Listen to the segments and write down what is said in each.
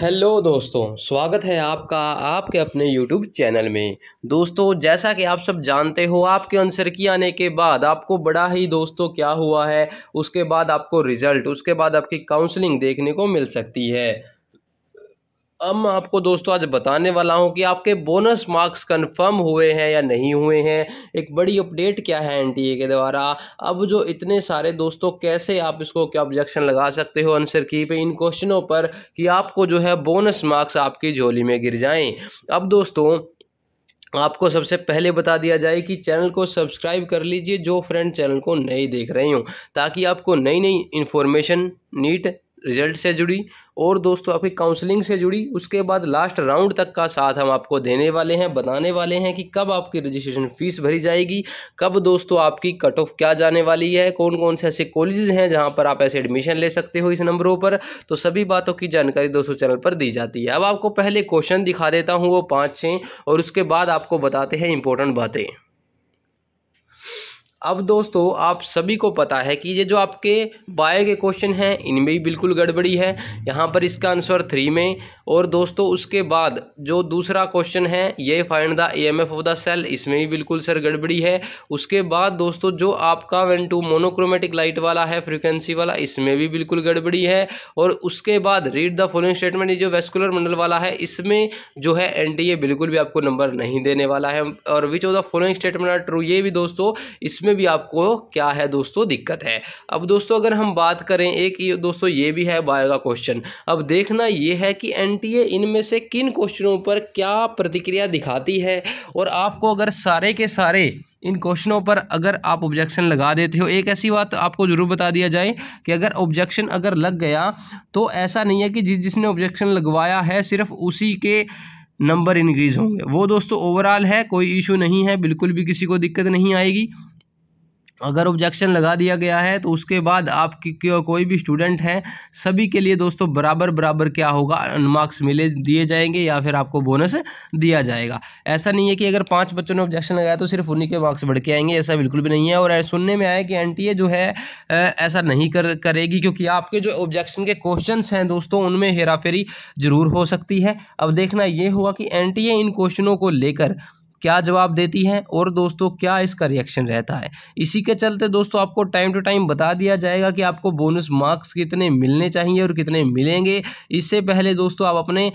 hello दोस्तों स्वागत है आपका आपके अपने यूट्यूब चैनल में दोस्तों जैसा कि आप सब जानते हो आपके आंसर की आने के बाद आपको बड़ा ही दोस्तों क्या हुआ है उसके बाद आपको रिज़ल्ट उसके बाद आपकी काउंसलिंग देखने को मिल सकती है अब मैं आपको दोस्तों आज बताने वाला हूं कि आपके बोनस मार्क्स कंफर्म हुए हैं या नहीं हुए हैं एक बड़ी अपडेट क्या है एनटीए के द्वारा अब जो इतने सारे दोस्तों कैसे आप इसको क्या ऑब्जेक्शन लगा सकते हो आंसर की पे इन क्वेश्चनों पर कि आपको जो है बोनस मार्क्स आपकी झोली में गिर जाएं अब दोस्तों आपको सबसे पहले बता दिया जाए कि चैनल को सब्सक्राइब कर लीजिए जो फ्रेंड चैनल को नहीं देख रहे हो ताकि आपको नई नई इन्फॉर्मेशन नीट रिजल्ट से जुड़ी और दोस्तों आपकी काउंसलिंग से जुड़ी उसके बाद लास्ट राउंड तक का साथ हम आपको देने वाले हैं बताने वाले हैं कि कब आपकी रजिस्ट्रेशन फ़ीस भरी जाएगी कब दोस्तों आपकी कट ऑफ क्या जाने वाली है कौन कौन से ऐसे कॉलेजेस हैं जहाँ पर आप ऐसे एडमिशन ले सकते हो इस नंबरों पर तो सभी बातों की जानकारी दोस्तों चैनल पर दी जाती है अब आपको पहले क्वेश्चन दिखा देता हूँ वो पाँच छः और उसके बाद आपको बताते हैं इंपॉर्टेंट बातें अब दोस्तों आप सभी को पता है कि ये जो आपके बायो के क्वेश्चन हैं इनमें भी बिल्कुल गड़बड़ी है यहाँ पर इसका आंसर थ्री में और दोस्तों उसके बाद जो दूसरा क्वेश्चन है ये find the F of the cell इसमें भी बिल्कुल सर गड़बड़ी है उसके बाद दोस्तों जो आपका वन टू मोनोक्रोमेटिक लाइट वाला है फ्रिक्वेंसी वाला इसमें भी बिल्कुल गड़बड़ी है और उसके बाद रीड द फॉलोइंग स्टेटमेंट ये जो वेस्कुलर मंडल वाला है इसमें जो है एन बिल्कुल भी आपको नंबर नहीं देने वाला है और which of the following statement are true ये भी दोस्तों इसमें भी आपको क्या है दोस्तों दिक्कत है अब दोस्तों अगर हम बात करें एक दोस्तों ये भी है बायो का क्वेश्चन अब देखना ये है कि एन इनमें से किन क्वेश्चनों पर क्या प्रतिक्रिया दिखाती है और आपको अगर सारे के सारे इन क्वेश्चनों पर अगर आप ऑब्जेक्शन लगा देते हो एक ऐसी बात आपको ज़रूर बता दिया जाए कि अगर ऑब्जेक्शन अगर लग गया तो ऐसा नहीं है कि जिस जिसने ऑब्जेक्शन लगवाया है सिर्फ उसी के नंबर इंक्रीज़ होंगे वो दोस्तों ओवरऑल है कोई इशू नहीं है बिल्कुल भी किसी को दिक्कत नहीं आएगी अगर ऑब्जेक्शन लगा दिया गया है तो उसके बाद आपकी कोई भी स्टूडेंट हैं सभी के लिए दोस्तों बराबर बराबर क्या होगा मार्क्स मिले दिए जाएंगे या फिर आपको बोनस दिया जाएगा ऐसा नहीं है कि अगर पाँच बच्चों ने ऑब्जेक्शन लगाया तो सिर्फ उन्हीं के मार्क्स बढ़ के आएंगे ऐसा बिल्कुल भी नहीं है और सुनने में आया कि एन जो है ऐसा नहीं कर करेगी क्योंकि आपके जो ऑब्जेक्शन के क्वेश्चन हैं दोस्तों उनमें हेराफेरी जरूर हो सकती है अब देखना ये हुआ कि एन इन क्वेश्चनों को लेकर क्या जवाब देती हैं और दोस्तों क्या इसका रिएक्शन रहता है इसी के चलते दोस्तों आपको टाइम टू टाइम बता दिया जाएगा कि आपको बोनस मार्क्स कितने मिलने चाहिए और कितने मिलेंगे इससे पहले दोस्तों आप अपने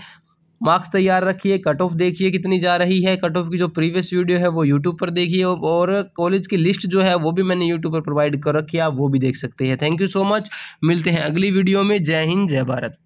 मार्क्स तैयार रखिए कट ऑफ देखिए कितनी जा रही है कट ऑफ की जो प्रीवियस वीडियो है वो यूट्यूब पर देखिए और कॉलेज की लिस्ट जो है वो भी मैंने यूट्यूब पर प्रोवाइड कर रखी है आप वो भी देख सकते हैं थैंक यू सो मच मिलते हैं अगली वीडियो में जय हिंद जय भारत